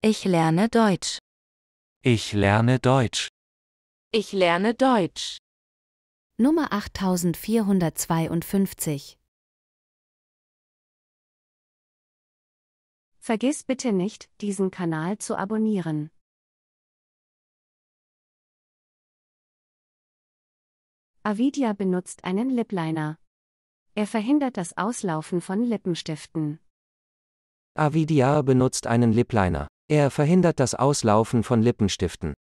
Ich lerne Deutsch. Ich lerne Deutsch. Ich lerne Deutsch. Nummer 8452. Vergiss bitte nicht, diesen Kanal zu abonnieren. Avidia benutzt einen Lipliner. Er verhindert das Auslaufen von Lippenstiften. Avidia benutzt einen Lipliner. Er verhindert das Auslaufen von Lippenstiften.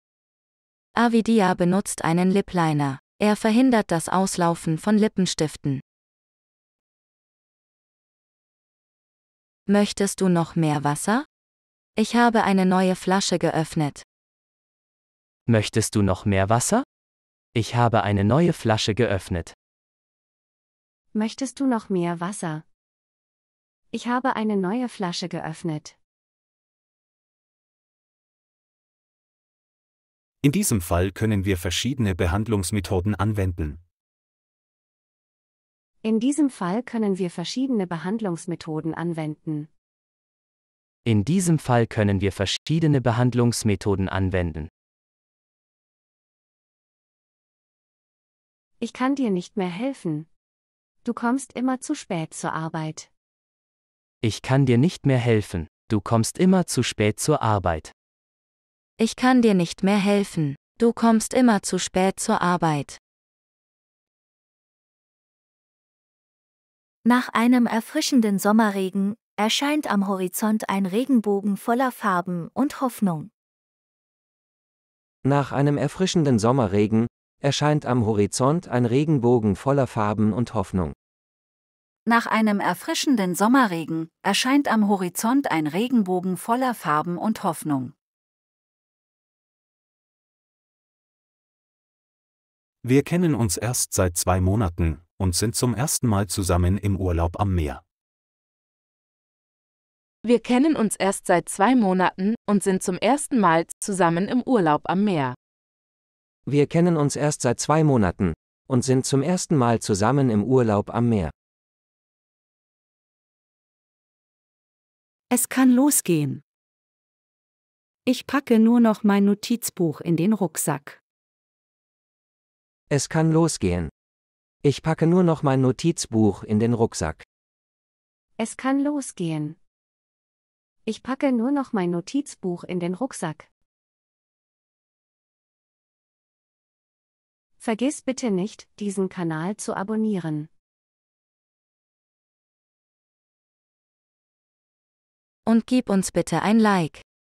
Avidia benutzt einen Lip Liner. Er verhindert das Auslaufen von Lippenstiften. Möchtest du noch mehr Wasser? Ich habe eine neue Flasche geöffnet. Möchtest du noch mehr Wasser? Ich habe eine neue Flasche geöffnet. Möchtest du noch mehr Wasser? Ich habe eine neue Flasche geöffnet. In diesem Fall können wir verschiedene Behandlungsmethoden anwenden. In diesem Fall können wir verschiedene Behandlungsmethoden anwenden. In diesem Fall können wir verschiedene Behandlungsmethoden anwenden. Ich kann dir nicht mehr helfen. Du kommst immer zu spät zur Arbeit. Ich kann dir nicht mehr helfen. Du kommst immer zu spät zur Arbeit. Ich kann dir nicht mehr helfen, du kommst immer zu spät zur Arbeit. Nach einem erfrischenden Sommerregen erscheint am Horizont ein Regenbogen voller Farben und Hoffnung. Nach einem erfrischenden Sommerregen erscheint am Horizont ein Regenbogen voller Farben und Hoffnung. Nach einem erfrischenden Sommerregen erscheint am Horizont ein Regenbogen voller Farben und Hoffnung. Wir kennen uns erst seit zwei Monaten und sind zum ersten Mal zusammen im Urlaub am Meer. Wir kennen uns erst seit zwei Monaten und sind zum ersten Mal zusammen im Urlaub am Meer. Wir kennen uns erst seit zwei Monaten und sind zum ersten Mal zusammen im Urlaub am Meer. Es kann losgehen. Ich packe nur noch mein Notizbuch in den Rucksack. Es kann losgehen. Ich packe nur noch mein Notizbuch in den Rucksack. Es kann losgehen. Ich packe nur noch mein Notizbuch in den Rucksack. Vergiss bitte nicht, diesen Kanal zu abonnieren. Und gib uns bitte ein Like.